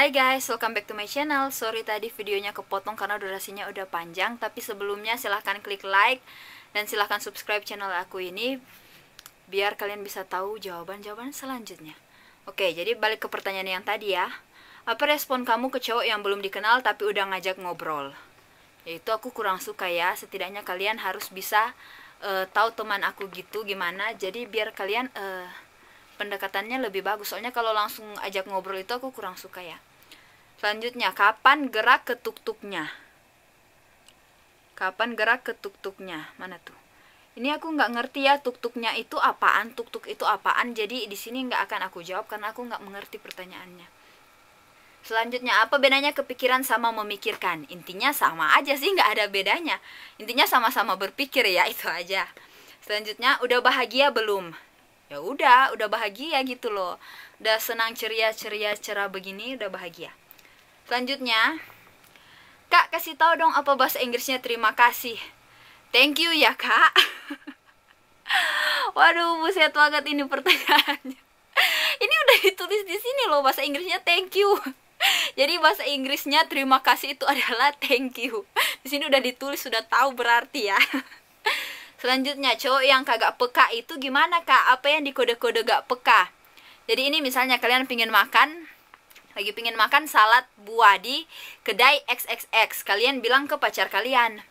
Hai guys, welcome back to my channel Sorry tadi videonya kepotong karena durasinya udah panjang Tapi sebelumnya silahkan klik like Dan silahkan subscribe channel aku ini Biar kalian bisa tahu jawaban-jawaban selanjutnya Oke, jadi balik ke pertanyaan yang tadi ya Apa respon kamu ke cowok yang belum dikenal tapi udah ngajak ngobrol? Ya, itu aku kurang suka ya Setidaknya kalian harus bisa uh, tahu teman aku gitu gimana Jadi biar kalian... Uh, pendekatannya lebih bagus soalnya kalau langsung ajak ngobrol itu aku kurang suka ya Selanjutnya, kapan gerak ketuk-tuknya? Kapan gerak ketuk-tuknya? Mana tuh? Ini aku nggak ngerti ya tuk-tuknya itu apaan, tuk-tuk itu apaan. Jadi di sini nggak akan aku jawab karena aku nggak mengerti pertanyaannya. Selanjutnya, apa bedanya kepikiran sama memikirkan? Intinya sama aja sih, nggak ada bedanya. Intinya sama-sama berpikir ya, itu aja. Selanjutnya, udah bahagia belum? Ya udah, udah bahagia gitu loh. Udah senang ceria-ceria cerah begini, udah bahagia. Selanjutnya, Kak kasih tahu dong apa bahasa Inggrisnya terima kasih. Thank you ya kak. Waduh, buset banget ini pertanyaannya. Ini udah ditulis di sini loh bahasa Inggrisnya thank you. Jadi bahasa Inggrisnya terima kasih itu adalah thank you. Di sini udah ditulis sudah tahu berarti ya. Selanjutnya, cowok yang kagak peka itu gimana kak? Apa yang dikode-kode gak peka? Jadi ini misalnya kalian pingin makan, lagi pingin makan salad buah di kedai XXX kalian bilang ke pacar kalian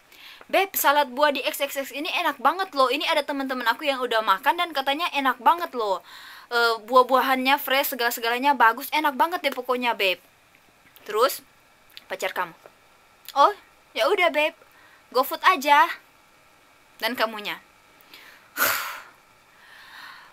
Beb, salad buah di XXX ini enak banget loh. Ini ada teman-teman aku yang udah makan dan katanya enak banget loh. E, buah-buahannya fresh, segala-segalanya bagus, enak banget deh pokoknya, Beb. Terus pacar kamu. Oh, ya udah, Beb. food aja. Dan kamunya.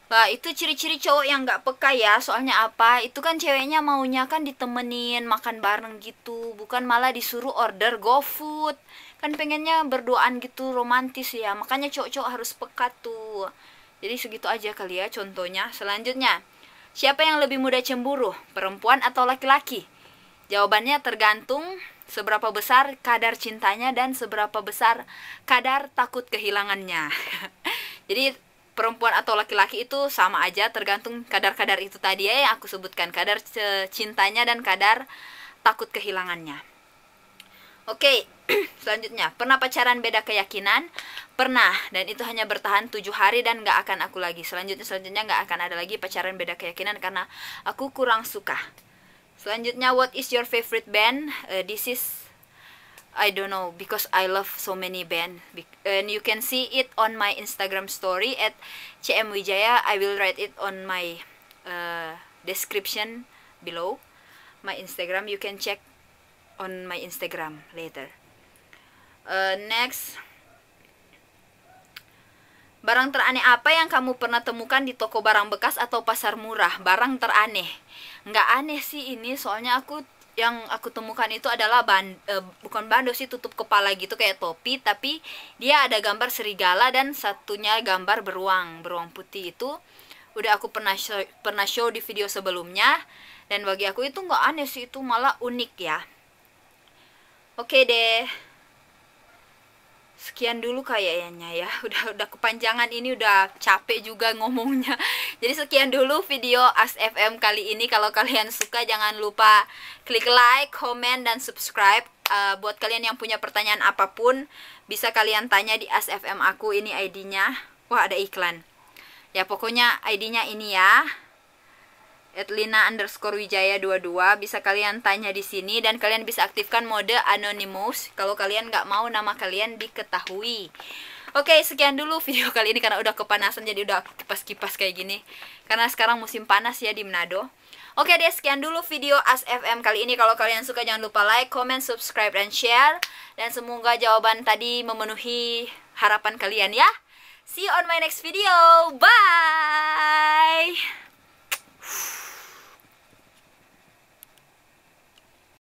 Wah, itu ciri-ciri cowok yang gak peka ya. Soalnya apa? Itu kan ceweknya maunya kan ditemenin makan bareng gitu, bukan malah disuruh order go food Kan pengennya berduaan gitu romantis ya. Makanya cowok-cowok harus peka tuh. Jadi segitu aja kali ya contohnya. Selanjutnya, siapa yang lebih mudah cemburu? Perempuan atau laki-laki? Jawabannya tergantung seberapa besar kadar cintanya dan seberapa besar kadar takut kehilangannya. Jadi perempuan atau laki-laki itu sama aja tergantung kadar-kadar itu tadi ya yang aku sebutkan kadar cintanya dan kadar takut kehilangannya Oke, okay, selanjutnya pernah pacaran beda keyakinan? Pernah, dan itu hanya bertahan tujuh hari dan nggak akan aku lagi. Selanjutnya selanjutnya nggak akan ada lagi pacaran beda keyakinan karena aku kurang suka. Selanjutnya, what is your favorite band? Uh, this is I don't know because I love so many band and you can see it on my Instagram story at CM Wijaya I will write it on my uh, description below my Instagram you can check on my Instagram later uh, next Barang teraneh apa yang kamu pernah temukan di toko barang bekas atau pasar murah? Barang teraneh. Nggak aneh sih ini, soalnya aku yang aku temukan itu adalah ban eh, bukan bando sih tutup kepala gitu kayak topi tapi dia ada gambar serigala dan satunya gambar beruang beruang putih itu udah aku pernah show, pernah show di video sebelumnya dan bagi aku itu nggak aneh sih itu malah unik ya oke deh sekian dulu kayaknya ya udah udah kepanjangan ini udah capek juga ngomongnya jadi sekian dulu video ASFM kali ini kalau kalian suka jangan lupa klik like comment dan subscribe uh, buat kalian yang punya pertanyaan apapun bisa kalian tanya di ASFM aku ini ID-nya wah ada iklan ya pokoknya ID-nya ini ya Etlina underscore Wijaya 22 bisa kalian tanya di sini dan kalian bisa aktifkan mode anonymous kalau kalian nggak mau nama kalian diketahui. Oke, sekian dulu video kali ini karena udah kepanasan jadi udah kipas-kipas kayak gini. Karena sekarang musim panas ya di Manado. Oke deh, sekian dulu video ASFM kali ini. Kalau kalian suka jangan lupa like, comment, subscribe, dan share. Dan semoga jawaban tadi memenuhi harapan kalian ya. See you on my next video. Bye!